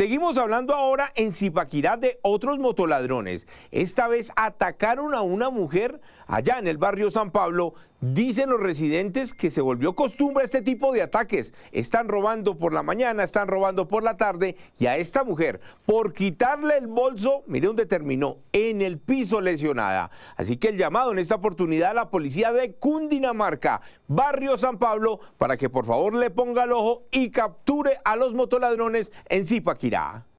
Seguimos hablando ahora en Zipaquirá de otros motoladrones. Esta vez atacaron a una mujer allá en el barrio San Pablo. Dicen los residentes que se volvió costumbre este tipo de ataques. Están robando por la mañana, están robando por la tarde y a esta mujer, por quitarle el bolso, mire dónde terminó, en el piso lesionada. Así que el llamado en esta oportunidad a la policía de Cundinamarca. Barrio San Pablo, para que por favor le ponga el ojo y capture a los motoladrones en Zipaquirá.